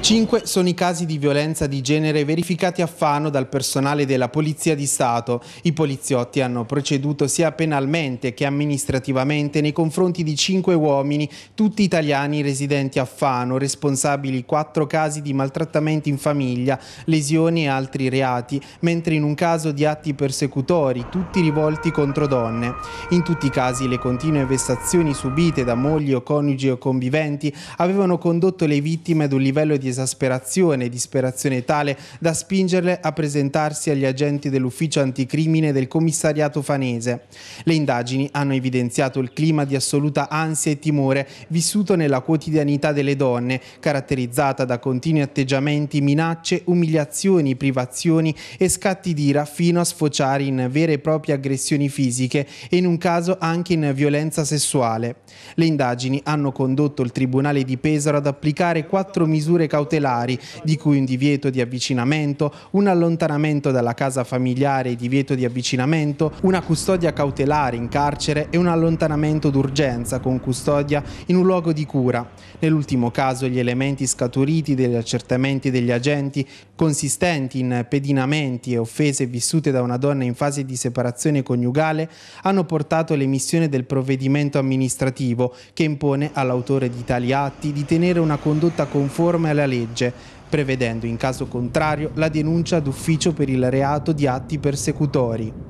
Cinque sono i casi di violenza di genere verificati a Fano dal personale della Polizia di Stato. I poliziotti hanno proceduto sia penalmente che amministrativamente nei confronti di cinque uomini, tutti italiani residenti a Fano, responsabili quattro casi di maltrattamenti in famiglia, lesioni e altri reati, mentre in un caso di atti persecutori, tutti rivolti contro donne. In tutti i casi le continue vessazioni subite da mogli o coniugi o conviventi avevano condotto le vittime ad un livello di esasperazione e disperazione tale da spingerle a presentarsi agli agenti dell'ufficio anticrimine del commissariato fanese. Le indagini hanno evidenziato il clima di assoluta ansia e timore vissuto nella quotidianità delle donne, caratterizzata da continui atteggiamenti, minacce, umiliazioni, privazioni e scatti d'ira fino a sfociare in vere e proprie aggressioni fisiche e in un caso anche in violenza sessuale. Le indagini hanno condotto il Tribunale di Pesaro ad applicare quattro misure cautelari cautelari, di cui un divieto di avvicinamento, un allontanamento dalla casa familiare e divieto di avvicinamento, una custodia cautelare in carcere e un allontanamento d'urgenza con custodia in un luogo di cura. Nell'ultimo caso gli elementi scaturiti degli accertamenti degli agenti consistenti in pedinamenti e offese vissute da una donna in fase di separazione coniugale hanno portato all'emissione del provvedimento amministrativo che impone all'autore di tali atti di tenere una condotta conforme alla legge, prevedendo in caso contrario la denuncia d'ufficio per il reato di atti persecutori.